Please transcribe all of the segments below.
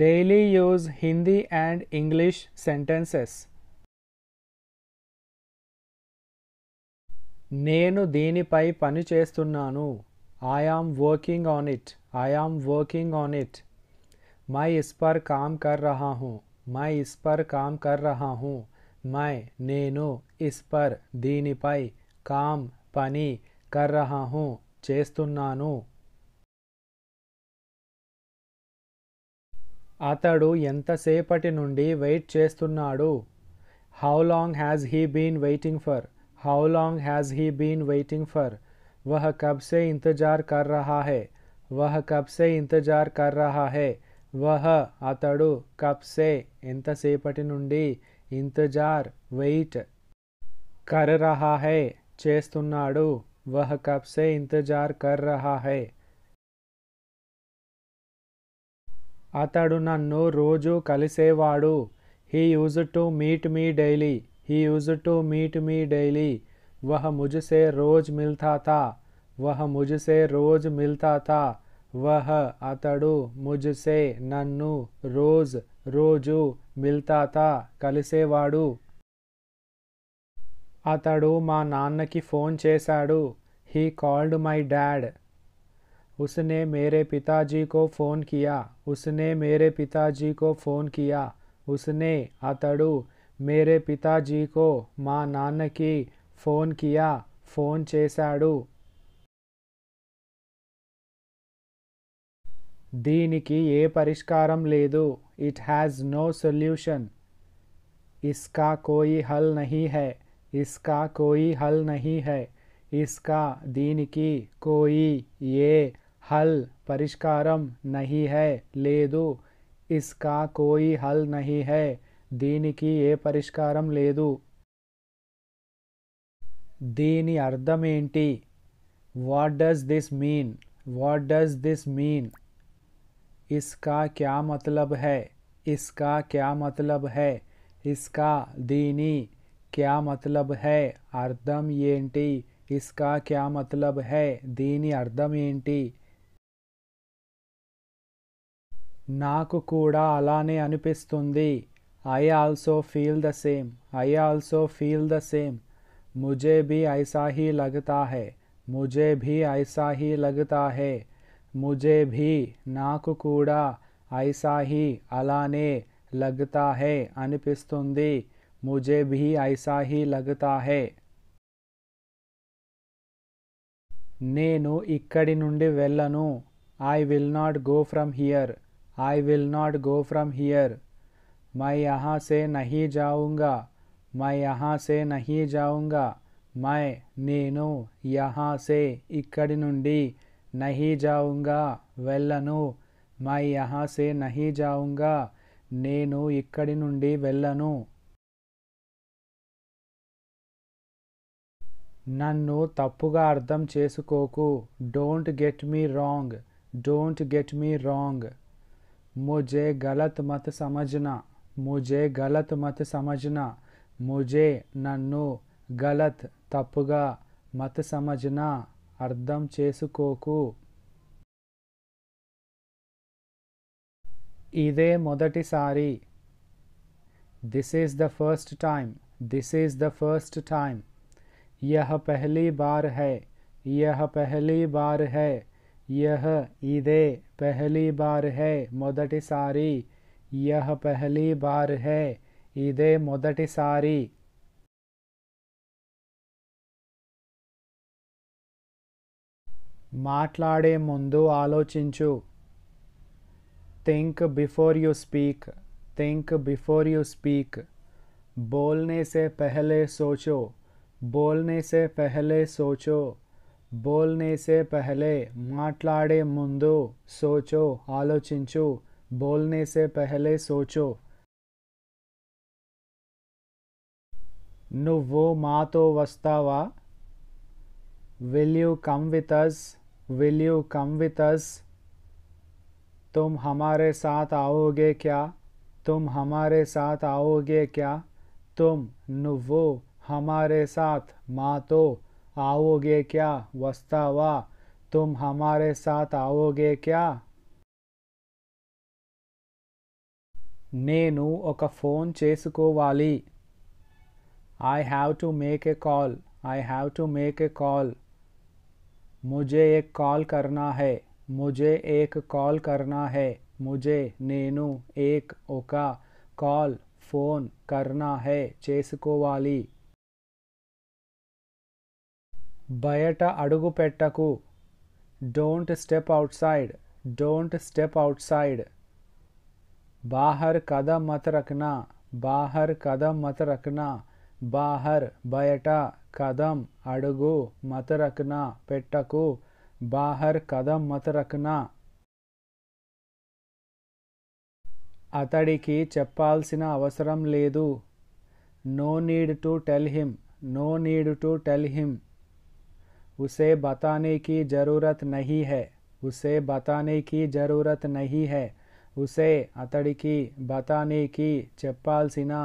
daily use Hindi and English sentences నేను దీనిపై పని చేస్తున్నాను I am working on it I am working on it మై ఇస్ పర్ కామ్ కర్ రహా మై ఇస్ పర్ కామ్ కర్ రహా మై నేను ఇస్ పర్ దీనిపై కామ్ పని కర్ రహా చేస్తున్నాను ఆతడు ఎంత సేపటి నుండి వెయిట్ చేస్తున్నాడు how long has he been waiting for how long has he been waiting for వహ कब से इंतजार कर रहा है वह कब से इंतजार कर रहा है वह ఆతడు कब से ఎంత సేపటి నుండి ఇంటజర్ వెయిట్ कर रहा है చేస్తున్నాడు వహ कब से इंतजार कर रहा है అతడు నన్ను రోజు కలిసేవాడు he use to meet me daily he use to meet me daily వహ ముజసే రోజ్ మిల్తా తా వహ ముజసే రోజ్ మిల్తా తా వహ అతడు ముజసే నన్ను రోజ్ రోజు మిల్తా తా కలిసేవాడు అతడు మా నాన్నకి ఫోన్ చేశాడు హీ కాల్డ్ మై డాడ్ उसने मेरे पिताजी को फ़ोन किया उसने मेरे पिताजी को फ़ोन किया उसने अतड़ु मेरे पिताजी को माँ की फ़ोन किया फ़ोन चेसाडु దీనికి ఏ పరిష్కారం లేదు हैज़ नो నో इसका कोई हल नहीं है इसका कोई हल नहीं है इसका दीन की कोई ये हल परिष्कारम नहीं है लेदो इसका कोई हल नहीं है दीन की ये परिष्कारम लेदो दीन अर्धमेंटी what does this mean what does this mean इसका क्या मतलब है इसका क्या मतलब है इसका दीनी क्या मतलब है अर्धम एंटी इसका क्या मतलब है दीनी अर्धम एंटी నాకు కూడా అలానే అనిపిస్తుంది I also feel the same I also feel the same ముజే భీ ఐసా హీ లగతా హే ముజే భీ ఐసా హీ లగతా హే ముజే భీ నాకు కూడా ఐసా హీ అలానే లగతా హే అనిపిస్తుంది ముజే భీ ఐసా హీ లగతా హే నేను ఇక్కడి నుండి వెళ్ళను I will not go from here I will not go from here మై यहाँ से नहीं మై मैं यहाँ से మై నేను యహాసే ఇక్కడి నుండి నహి జావుంగా వెళ్ళను మై యహాసే నహి జావుంగా నేను ఇక్కడి నుండి వెళ్ళను నన్ను తప్పుగా అర్థం చేసుకోకు don't get me wrong don't get me wrong मुझे गलत मत समझना मुझे गलत मत समझना मुझे नन्नो गलत तपुगा मत समझना अर्धम चेसुकोकु इदे मोदटी सारी this is the first time this is the first time यह पहली बार है यह पहली बार है यह इदे पहली बार है मोदटिसारी यह पहली बार है ఇదే మొదటిసారి మాట్లాడే ముందు ఆలోచించు think before you speak think before you speak బోల్నే సే పెహలే సోచో బోల్నే సే పెహలే సోచో बोलने से पहले माटलाडे मुंदो सोचो आलोचिंचु बोलने से पहले सोचो నువ్వు మాతో వస్తావా वस्तावा will you come with us will you come with तुम हमारे साथ आओगे क्या तुम हमारे साथ आओगे क्या तुम नुवो हमारे साथ मातो आओगे क्या वस्तावा तुम हमारे साथ आओगे क्या नैन और फोन చేసుకోవాలి I have to make a call I have to make a call मुझे एक कॉल करना है मुझे एक कॉल करना है मुझे नैनू एक ओका कॉल फोन करना है वाली బయట అడుగు పెట్టకు don't step outside don't step outside బాహర్ కథ మత రఖనా బాహర్ కదమ్ మత రఖనా బాహర్ బయట కదం అడుగు మత రఖనా పెట్టకు బాహర్ కదం మత రఖనా అతడికి చెప్పాల్సిన అవసరం లేదు no need to tell him no need to tell him उसे बताने की जरूरत नहीं है उसे बताने की जरूरत नहीं है उसे अतड़ की बताने की चप्पाल सिना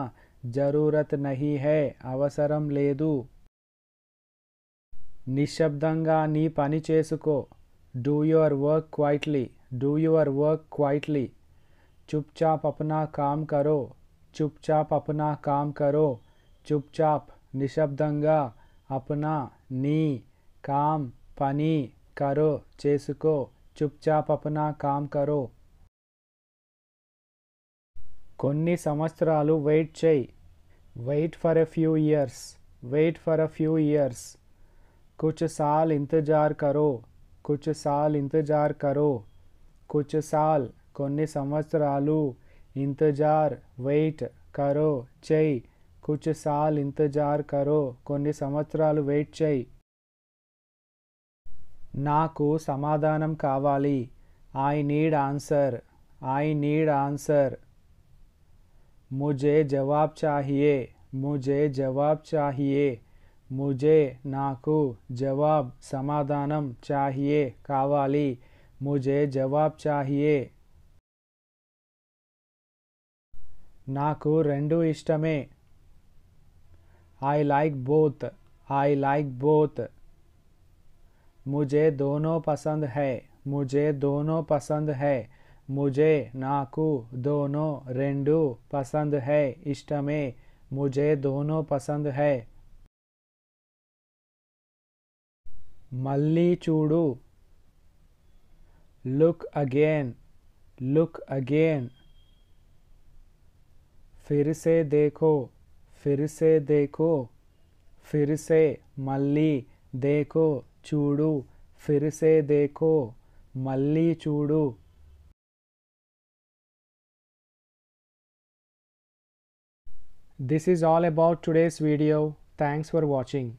जरूरत नहीं है अवसरम लेदु निशब्दंगा नी पनी चेसुको do your work quietly do your work quietly चुपचाप अपना काम करो चुपचाप अपना काम करो चुपचाप निशब्दंगा अपना नी काम పని కరో చేసుకో చుప్చాప్ కామ్ కరో కొన్ని సంవత్సరాలు వెయిట్ చేయి wait for a few years wait for a few years కుచ్ సాల్ ఇంతజార్ కరో కుచ్ సాల్ ఇంతజార్ కరో కుచ్ సాల్ కొన్ని సంవత్సరాలు ఇంతజార్ వెయిట్ కరో చేయి కుచ్ సాల్ ఇంతజార్ కరో కొన్ని సంవత్సరాలు వెయిట్ చేయి నాకు సమాధానం కావాలి I need answer I need answer ముజే జవాబ్ చాహియే ముజే జవాబ్ చాహియే ముజే నాకు జవాబ్ సమాధానం చాహియే కావాలి ముజే జవాబ్ చాహియే నాకు రెండు ఇష్టమే I like both I like both मुझे दोनों पसंद है मुझे दोनों पसंद है मुझे नाकू दोनों रेंडू पसंद है इष्टमे मुझे दोनों पसंद है मल्ली चूड़ू लुक अगेन लुक अगेन फिर से देखो फिर से देखो फिर से मल्ली देखो चूड़ फिर से देखो मल्ली चूड़ this is all about today's video thanks for watching